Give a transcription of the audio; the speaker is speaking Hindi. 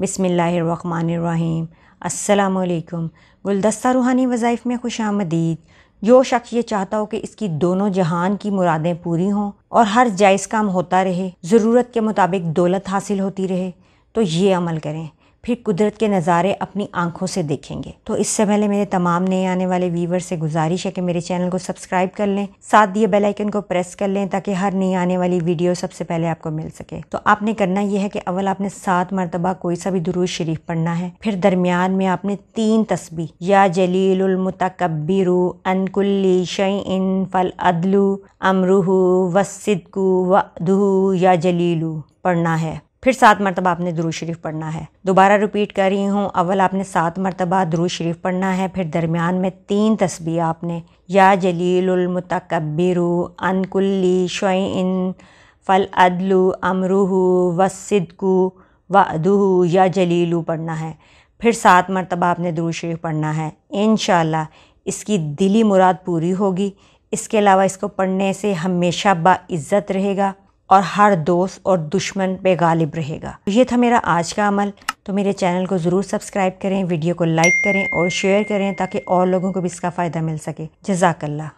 बिसमीम् अल्लाम गुलदस्ता रूहानी वज़ाइफ़ में खुश आमदीद जो शख्स ये चाहता हो कि इसकी दोनों जहान की मुरादें पूरी हों और हर जायज़ काम होता रहे ज़रूरत के मुताबिक दौलत हासिल होती रहे तो ये अमल करें फिर कुदरत के नज़ारे अपनी आंखों से देखेंगे तो इससे पहले मेरे तमाम नए आने वाले वीवर से गुजारिश है कि मेरे चैनल को सब्सक्राइब कर लें साथ दिए बेल आइकन को प्रेस कर लें ताकि हर नई आने वाली वीडियो सबसे पहले आपको मिल सके तो आपने करना यह है कि अवल आपने सात मरतबा कोई सा भी दुरूज शरीफ पढ़ना है फिर दरमियान में आपने तीन तस्बी या जलीलमतकबिरु अनकुल्ली शैन फल अदलू अमरूह वसिदकू वदहू या जलीलू पढ़ना है फिर सात मरतबा आपने दुरू शरीफ पढ़ना है दोबारा रिपीट कर रही हूँ अव्वल आपने सात मरतबा दुरू शरीफ पढ़ना है फिर दरमियान में तीन तस्बी आपने या जलीलमतकबिरु अनकुल्ली शोइन फ़ल अदलु अमरुहु वसिदकु अदुहु या जलीलु पढ़ना है फिर सात मरतबा आपने दुरू शरीफ पढ़ना है इन इसकी दिली मुराद पूरी होगी इसके अलावा इसको पढ़ने से हमेशा बाज़्ज़त रहेगा और हर दोस्त और दुश्मन पे गालिब रहेगा तो ये था मेरा आज का अमल तो मेरे चैनल को ज़रूर सब्सक्राइब करें वीडियो को लाइक करें और शेयर करें ताकि और लोगों को भी इसका फ़ायदा मिल सके जजाकल्ला